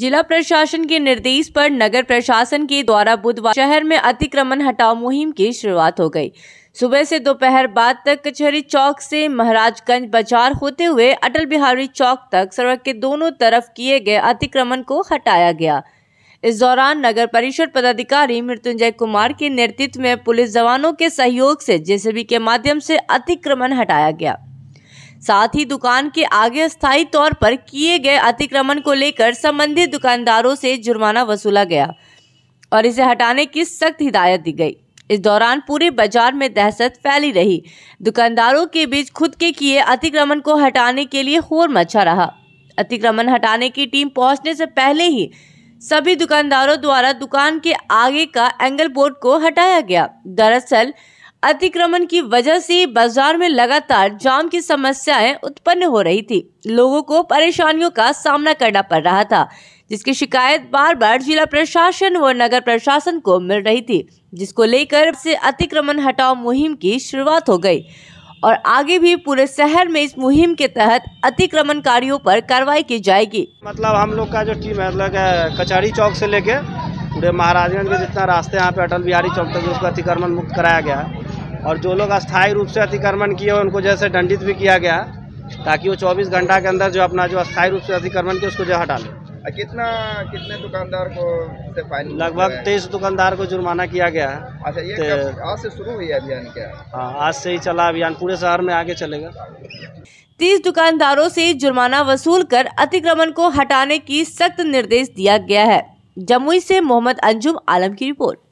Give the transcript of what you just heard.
जिला प्रशासन के निर्देश पर नगर प्रशासन के द्वारा बुधवार शहर में अतिक्रमण हटाओ मुहिम की शुरुआत हो गई सुबह से दोपहर बाद तक कचहरी चौक से महाराजगंज बाजार होते हुए अटल बिहारी चौक तक सड़क के दोनों तरफ किए गए अतिक्रमण को हटाया गया इस दौरान नगर परिषद पदाधिकारी मृत्युंजय कुमार के नेतृत्व में पुलिस जवानों के सहयोग से जेसीबी के माध्यम से अतिक्रमण हटाया गया साथ ही दुकान के आगे स्थायी तौर पर किए गए अतिक्रमण को लेकर संबंधित दुकानदारों से जुर्माना वसूला गया और इसे हटाने की सख्त हिदायत दी गई इस दौरान पूरे बाजार में दहशत फैली रही दुकानदारों के बीच खुद के किए अतिक्रमण को हटाने के लिए होर मचा रहा अतिक्रमण हटाने की टीम पहुंचने से पहले ही सभी दुकानदारों द्वारा दुकान के आगे का एंगल बोर्ड को हटाया गया दरअसल अतिक्रमण की वजह से बाजार में लगातार जाम की समस्याएं उत्पन्न हो रही थी लोगों को परेशानियों का सामना करना पड़ रहा था जिसकी शिकायत बार बार जिला प्रशासन व नगर प्रशासन को मिल रही थी जिसको लेकर से अतिक्रमण हटाओ मुहिम की शुरुआत हो गई और आगे भी पूरे शहर में इस मुहिम के तहत अतिक्रमणकारियों पर कार्रवाई की जाएगी मतलब हम लोग का जो टीम है मतलब कचहरी चौक से लेके पूरे महाराजगंज के जितना रास्ते यहाँ पे अटल बिहारी चौक तक उसका अतिक्रमण मुक्त कराया गया है और जो लोग अस्थायी रूप से अतिक्रमण किए उनको जैसे दंडित भी किया गया ताकि वो 24 घंटा के अंदर जो अपना जो अस्थायी रूप से अतिक्रमण किया उसको जो हटा लें कितना कितने दुकानदार को फाइन लगभग तेईस दुकानदार को जुर्माना किया गया है अच्छा ये आज से शुरू हुई अभियान क्या हाँ आज से ही चला अभियान पूरे शहर में आगे चलेगा तीस दुकानदारों से जुर्माना वसूल कर अतिक्रमण को हटाने की सख्त निर्देश दिया गया है जमुई से मोहम्मद अंजुम आलम की रिपोर्ट